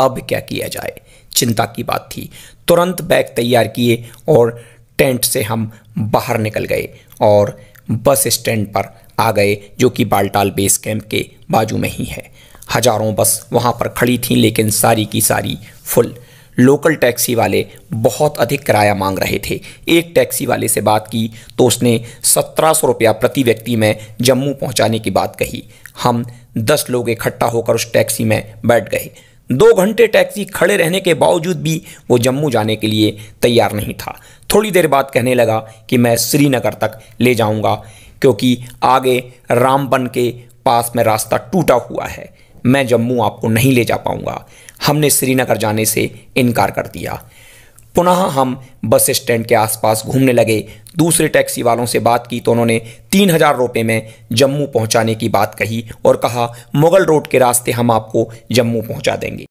अब क्या किया जाए चिंता की बात थी तुरंत बैग तैयार किए और टेंट से हम बाहर निकल गए और बस स्टैंड पर आ गए जो कि बालटाल बेस कैंप के बाजू में ही है हजारों बस वहाँ पर खड़ी थी लेकिन सारी की सारी फुल लोकल टैक्सी वाले बहुत अधिक किराया मांग रहे थे एक टैक्सी वाले से बात की तो उसने सत्रह सौ रुपया प्रति व्यक्ति में जम्मू पहुँचाने की बात कही हम दस लोग इकट्ठा होकर उस टैक्सी में बैठ गए दो घंटे टैक्सी खड़े रहने के बावजूद भी वो जम्मू जाने के लिए तैयार नहीं था थोड़ी देर बाद कहने लगा कि मैं श्रीनगर तक ले जाऊंगा क्योंकि आगे रामबन के पास में रास्ता टूटा हुआ है मैं जम्मू आपको नहीं ले जा पाऊंगा हमने श्रीनगर जाने से इनकार कर दिया पुनः हम बस स्टैंड के आसपास घूमने लगे दूसरे टैक्सी वालों से बात की तो उन्होंने तीन हज़ार रुपये में जम्मू पहुंचाने की बात कही और कहा मुग़ल रोड के रास्ते हम आपको जम्मू पहुंचा देंगे